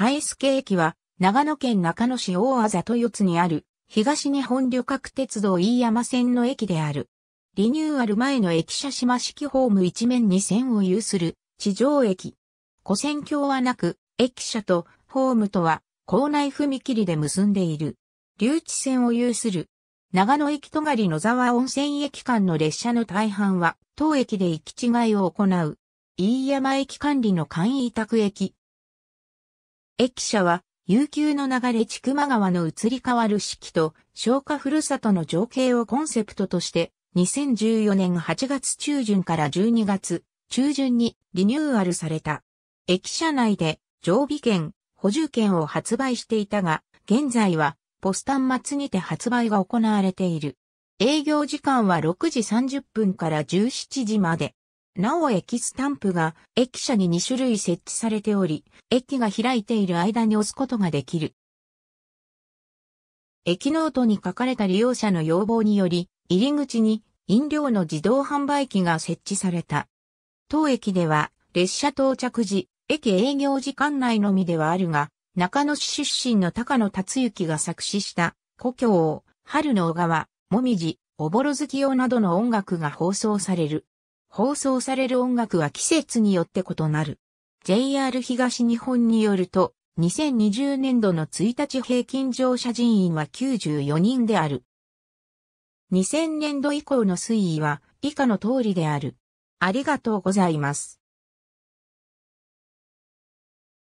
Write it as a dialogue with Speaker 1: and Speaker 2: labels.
Speaker 1: 返すケ駅は、長野県中野市大あ豊津四つにある、東日本
Speaker 2: 旅客鉄道飯山線の駅である。リニューアル前の駅舎島式ホーム一面に線を有する、地上駅。古線橋はなく、駅舎とホームとは、校内踏切で結んでいる。留置線を有する。長野駅隣野沢温泉駅間の列車の大半は、当駅で行き違いを行う。飯山駅管理の簡易委託駅、駅舎は、悠久の流れ千曲川の移り変わる式と、消化ふるさとの情景をコンセプトとして、2014年8月中旬から12月中旬にリニューアルされた。駅舎内で常備券、補充券を発売していたが、現在はポスター末にて発売が行われている。営業時間は6時30分から17時まで。なお駅スタンプが駅舎に2種類設置されており、駅が開いている間に押すことができる。駅ノートに書かれた利用者の要望により、入り口に飲料の自動販売機が設置された。当駅では列車到着時、駅営業時間内のみではあるが、中野市出身の高野達之が作詞した故郷を春の小川、もみじ、おぼろ月夜などの音楽が放送される。放送される音楽は季節によって異なる。JR 東日本によると、2020年度の1日平均乗車人員は94人である。
Speaker 1: 2000年度以降の推移は以下の通りである。ありがとうございます。